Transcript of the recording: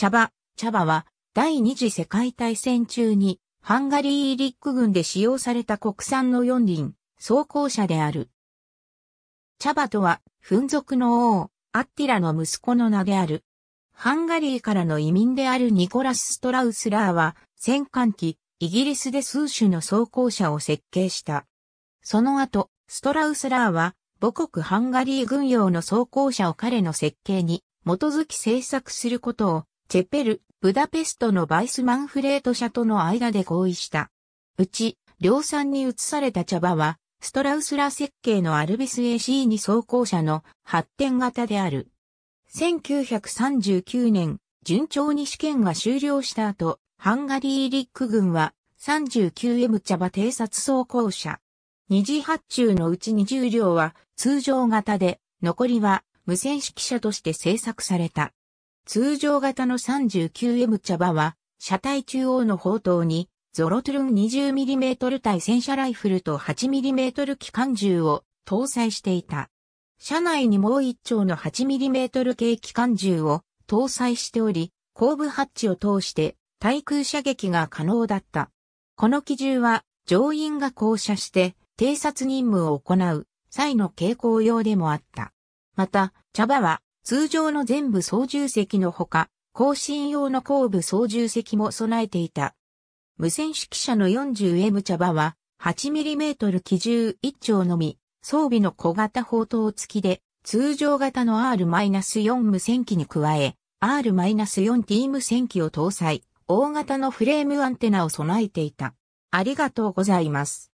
茶葉、茶葉は第二次世界大戦中にハンガリー陸軍で使用された国産の四輪、装甲車である。茶葉とは、粉族の王、アッティラの息子の名である。ハンガリーからの移民であるニコラス・ストラウスラーは、戦艦機、イギリスで数種の装甲車を設計した。その後、ストラウスラーは、母国ハンガリー軍用の装甲車を彼の設計に基づき製作することをチェペル、ブダペストのバイスマンフレート社との間で合意した。うち、量産に移された茶葉は、ストラウスラ設計のアルビス AC2 装甲車の発展型である。1939年、順調に試験が終了した後、ハンガリーリック軍は 39M 茶葉偵察装甲車。二次発注のうち20両は通常型で、残りは無線式車として製作された。通常型の 39M 茶葉は、車体中央の砲塔に、ゾロトゥルン 20mm 対戦車ライフルと 8mm 機関銃を搭載していた。車内にもう一丁の 8mm 系機関銃を搭載しており、後部ハッチを通して対空射撃が可能だった。この機銃は乗員が降車して偵察任務を行う際の傾向用でもあった。また、茶葉は通常の全部操縦席のほか、更新用の後部操縦席も備えていた。無線指揮車の 40M 茶葉は 8mm 機銃1丁のみ、装備の小型砲塔付きで、通常型の R-4 無線機に加え、R-4T 無線機を搭載、大型のフレームアンテナを備えていた。ありがとうございます。